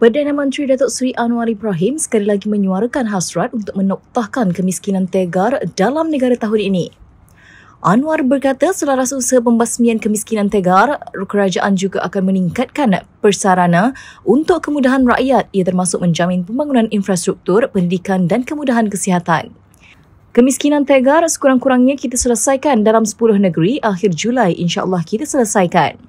Perdana Menteri Datuk Sri Anwar Ibrahim sekali lagi menyuarakan hasrat untuk menoktahkan kemiskinan tegar dalam negara tahun ini. Anwar berkata selaras usaha pembasmian kemiskinan tegar, kerajaan juga akan meningkatkan persarana untuk kemudahan rakyat ia termasuk menjamin pembangunan infrastruktur, pendidikan dan kemudahan kesihatan. Kemiskinan tegar sekurang-kurangnya kita selesaikan dalam 10 negeri akhir Julai insya-Allah kita selesaikan.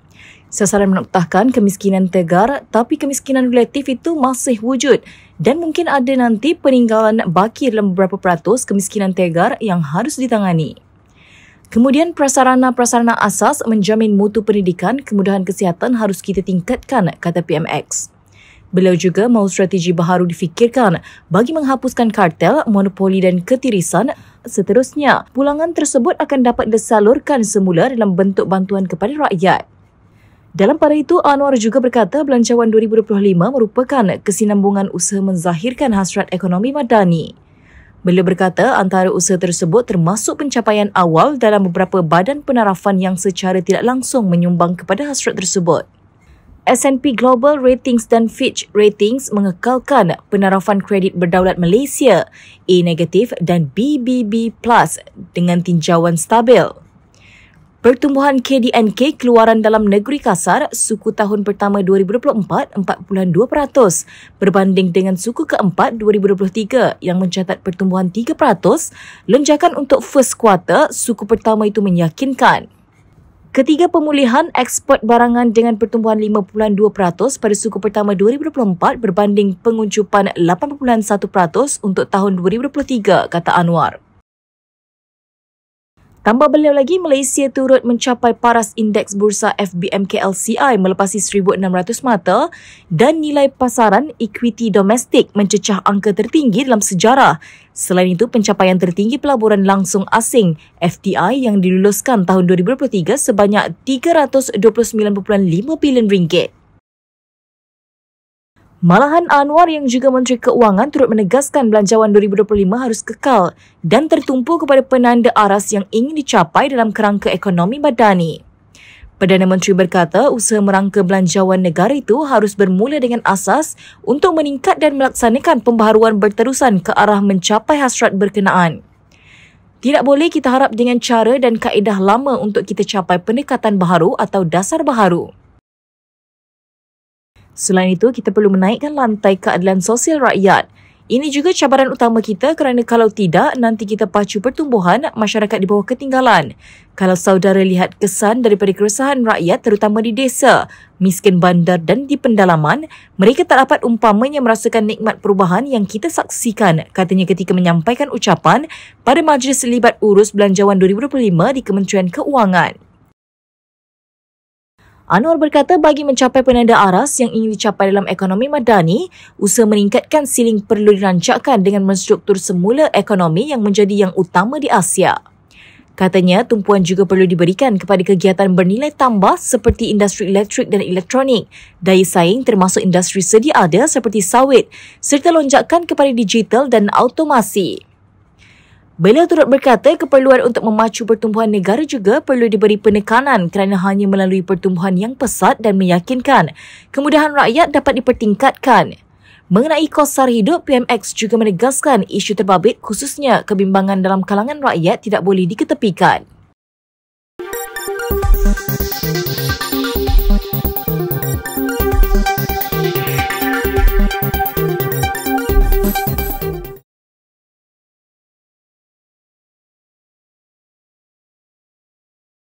Sasaran menoktahkan kemiskinan tegar tapi kemiskinan relatif itu masih wujud dan mungkin ada nanti peninggalan baki dalam beberapa peratus kemiskinan tegar yang harus ditangani. Kemudian prasarana-prasarana asas menjamin mutu pendidikan, kemudahan kesihatan harus kita tingkatkan, kata PMX. Beliau juga mahu strategi baharu difikirkan bagi menghapuskan kartel, monopoli dan ketirisan. Seterusnya, pulangan tersebut akan dapat disalurkan semula dalam bentuk bantuan kepada rakyat. Dalam pada itu, Anwar juga berkata belanjawan 2025 merupakan kesinambungan usaha menzahirkan hasrat ekonomi madani. Beliau berkata antara usaha tersebut termasuk pencapaian awal dalam beberapa badan penarafan yang secara tidak langsung menyumbang kepada hasrat tersebut. S&P Global Ratings dan Fitch Ratings mengekalkan penarafan kredit berdaulat Malaysia A- dan BBB+ dengan tinjauan stabil. Pertumbuhan KDNK keluaran dalam negeri kasar suku tahun pertama 2024 4.2% berbanding dengan suku keempat 2023 yang mencatat pertumbuhan 3%, lonjakan untuk first quarter suku pertama itu meyakinkan. Ketiga pemulihan ekspor barangan dengan pertumbuhan 5.2% pada suku pertama 2024 berbanding penguncupan 8.1% untuk tahun 2023, kata Anwar. Tambah beliau lagi, Malaysia turut mencapai paras indeks bursa FBM KLCI melepasi 1,600 mata dan nilai pasaran equity domestik mencecah angka tertinggi dalam sejarah. Selain itu, pencapaian tertinggi pelaburan langsung asing FDI yang diluluskan tahun 2023 sebanyak 329.5 bilion ringgit. Malahan Anwar yang juga Menteri Keuangan turut menegaskan belanjawan 2025 harus kekal dan tertumpu kepada penanda aras yang ingin dicapai dalam kerangka ekonomi badani. Perdana Menteri berkata usaha merangka belanjawan negara itu harus bermula dengan asas untuk meningkat dan melaksanakan pembaharuan berterusan ke arah mencapai hasrat berkenaan. Tidak boleh kita harap dengan cara dan kaedah lama untuk kita capai pendekatan baharu atau dasar baharu. Selain itu, kita perlu menaikkan lantai keadilan sosial rakyat. Ini juga cabaran utama kita kerana kalau tidak, nanti kita pacu pertumbuhan masyarakat di bawah ketinggalan. Kalau saudara lihat kesan daripada keresahan rakyat terutama di desa, miskin bandar dan di pendalaman, mereka tak dapat umpamanya merasakan nikmat perubahan yang kita saksikan, katanya ketika menyampaikan ucapan pada Majlis Libat Urus Belanjawan 2025 di Kementerian Keuangan. Anwar berkata bagi mencapai penanda aras yang ingin dicapai dalam ekonomi madani, usaha meningkatkan siling perlu dirancakkan dengan menstruktur semula ekonomi yang menjadi yang utama di Asia. Katanya, tumpuan juga perlu diberikan kepada kegiatan bernilai tambah seperti industri elektrik dan elektronik, daya saing termasuk industri sedia ada seperti sawit, serta lonjakan kepada digital dan automasi. Beliau turut berkata keperluan untuk memacu pertumbuhan negara juga perlu diberi penekanan kerana hanya melalui pertumbuhan yang pesat dan meyakinkan, kemudahan rakyat dapat dipertingkatkan. Mengenai kos sara hidup, PMX juga menegaskan isu terbabit khususnya kebimbangan dalam kalangan rakyat tidak boleh diketepikan.